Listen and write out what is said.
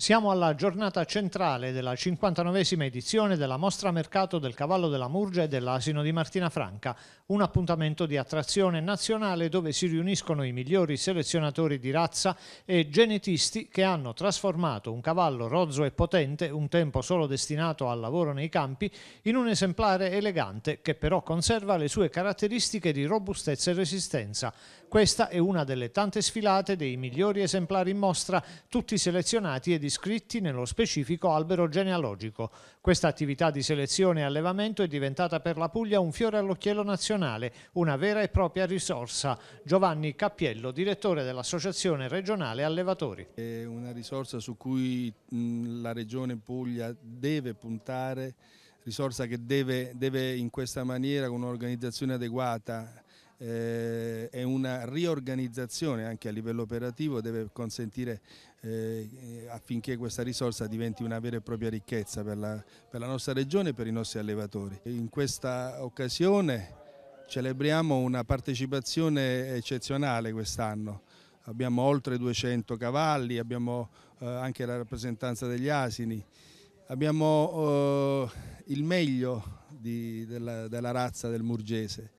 Siamo alla giornata centrale della 59esima edizione della Mostra Mercato del Cavallo della Murgia e dell'Asino di Martina Franca, un appuntamento di attrazione nazionale dove si riuniscono i migliori selezionatori di razza e genetisti che hanno trasformato un cavallo rozzo e potente, un tempo solo destinato al lavoro nei campi, in un esemplare elegante che però conserva le sue caratteristiche di robustezza e resistenza. Questa è una delle tante sfilate dei migliori esemplari in mostra, tutti selezionati e distribuiti iscritti nello specifico albero genealogico. Questa attività di selezione e allevamento è diventata per la Puglia un fiore all'occhiello nazionale, una vera e propria risorsa. Giovanni Cappiello, direttore dell'Associazione regionale allevatori. È una risorsa su cui la regione Puglia deve puntare, risorsa che deve, deve in questa maniera, con un'organizzazione adeguata, eh, è una riorganizzazione anche a livello operativo, deve consentire eh, affinché questa risorsa diventi una vera e propria ricchezza per la, per la nostra regione e per i nostri allevatori. In questa occasione celebriamo una partecipazione eccezionale quest'anno, abbiamo oltre 200 cavalli, abbiamo eh, anche la rappresentanza degli asini, abbiamo eh, il meglio di, della, della razza del Murgese.